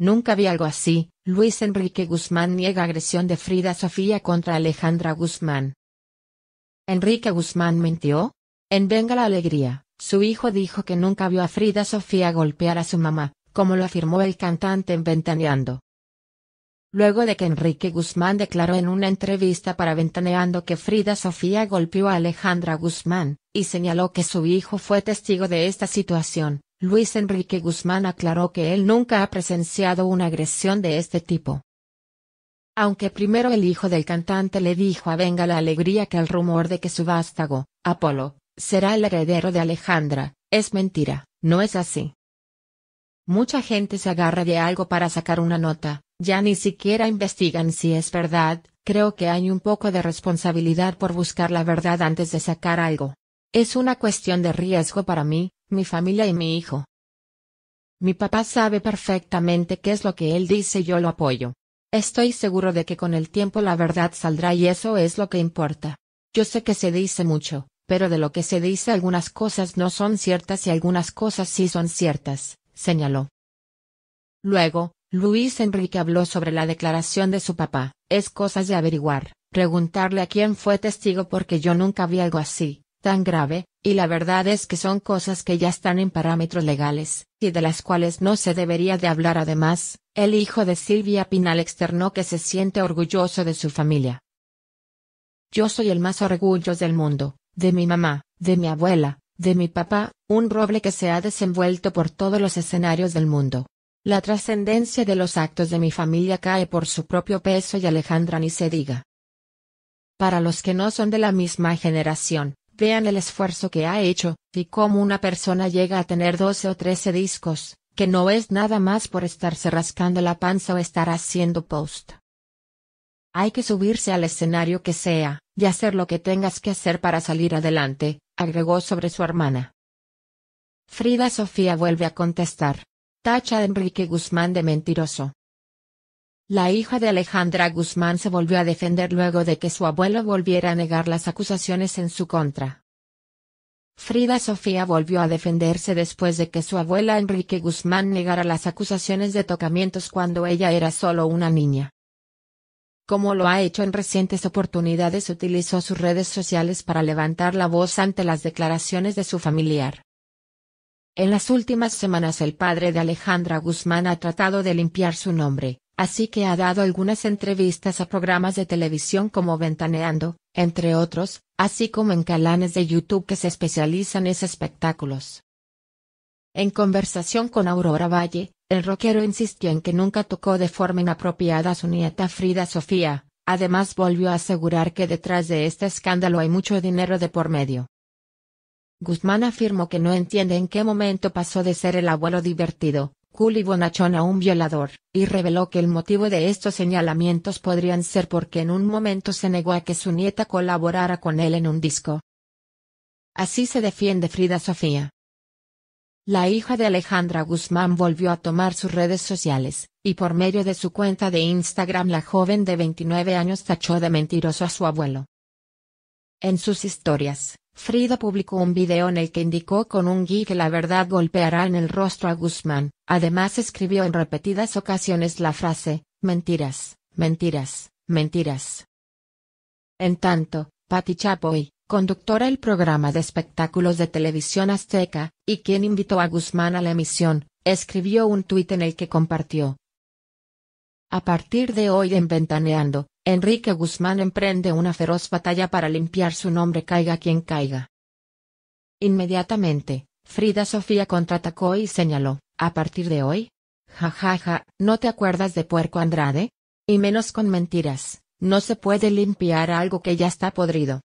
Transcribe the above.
Nunca vi algo así. Luis Enrique Guzmán niega agresión de Frida Sofía contra Alejandra Guzmán. Enrique Guzmán mintió. En Venga la Alegría, su hijo dijo que nunca vio a Frida Sofía golpear a su mamá, como lo afirmó el cantante en Ventaneando. Luego de que Enrique Guzmán declaró en una entrevista para Ventaneando que Frida Sofía golpeó a Alejandra Guzmán, y señaló que su hijo fue testigo de esta situación, Luis Enrique Guzmán aclaró que él nunca ha presenciado una agresión de este tipo. Aunque primero el hijo del cantante le dijo a Venga la Alegría que el rumor de que su vástago, Apolo, será el heredero de Alejandra, es mentira, no es así. Mucha gente se agarra de algo para sacar una nota, ya ni siquiera investigan si es verdad, creo que hay un poco de responsabilidad por buscar la verdad antes de sacar algo. Es una cuestión de riesgo para mí, mi familia y mi hijo. Mi papá sabe perfectamente qué es lo que él dice y yo lo apoyo. Estoy seguro de que con el tiempo la verdad saldrá y eso es lo que importa. Yo sé que se dice mucho, pero de lo que se dice algunas cosas no son ciertas y algunas cosas sí son ciertas, señaló. Luego, Luis Enrique habló sobre la declaración de su papá. Es cosas de averiguar, preguntarle a quién fue testigo porque yo nunca vi algo así, tan grave, y la verdad es que son cosas que ya están en parámetros legales, y de las cuales no se debería de hablar además, el hijo de Silvia Pinal externó que se siente orgulloso de su familia. Yo soy el más orgulloso del mundo, de mi mamá, de mi abuela, de mi papá, un roble que se ha desenvuelto por todos los escenarios del mundo. La trascendencia de los actos de mi familia cae por su propio peso y Alejandra ni se diga. Para los que no son de la misma generación, Vean el esfuerzo que ha hecho, y cómo una persona llega a tener doce o trece discos, que no es nada más por estarse rascando la panza o estar haciendo post. Hay que subirse al escenario que sea, y hacer lo que tengas que hacer para salir adelante, agregó sobre su hermana. Frida Sofía vuelve a contestar. Tacha a Enrique Guzmán de mentiroso. La hija de Alejandra Guzmán se volvió a defender luego de que su abuelo volviera a negar las acusaciones en su contra. Frida Sofía volvió a defenderse después de que su abuela Enrique Guzmán negara las acusaciones de tocamientos cuando ella era solo una niña. Como lo ha hecho en recientes oportunidades utilizó sus redes sociales para levantar la voz ante las declaraciones de su familiar. En las últimas semanas el padre de Alejandra Guzmán ha tratado de limpiar su nombre, así que ha dado algunas entrevistas a programas de televisión como Ventaneando, entre otros, así como en calanes de YouTube que se especializan en espectáculos. En conversación con Aurora Valle, el rockero insistió en que nunca tocó de forma inapropiada a su nieta Frida Sofía, además volvió a asegurar que detrás de este escándalo hay mucho dinero de por medio. Guzmán afirmó que no entiende en qué momento pasó de ser el abuelo divertido, y bonachón a un violador, y reveló que el motivo de estos señalamientos podrían ser porque en un momento se negó a que su nieta colaborara con él en un disco. Así se defiende Frida Sofía. La hija de Alejandra Guzmán volvió a tomar sus redes sociales, y por medio de su cuenta de Instagram la joven de 29 años tachó de mentiroso a su abuelo. En sus historias, Frida publicó un video en el que indicó con un gui que la verdad golpeará en el rostro a Guzmán, además escribió en repetidas ocasiones la frase, mentiras, mentiras, mentiras. En tanto, Patti Chapoy, conductora del programa de espectáculos de televisión azteca, y quien invitó a Guzmán a la emisión, escribió un tuit en el que compartió. A partir de hoy en Ventaneando, Enrique Guzmán emprende una feroz batalla para limpiar su nombre caiga quien caiga. Inmediatamente, Frida Sofía contraatacó y señaló, a partir de hoy. jajaja, ja, ja, ¿no te acuerdas de Puerco Andrade? Y menos con mentiras, no se puede limpiar algo que ya está podrido.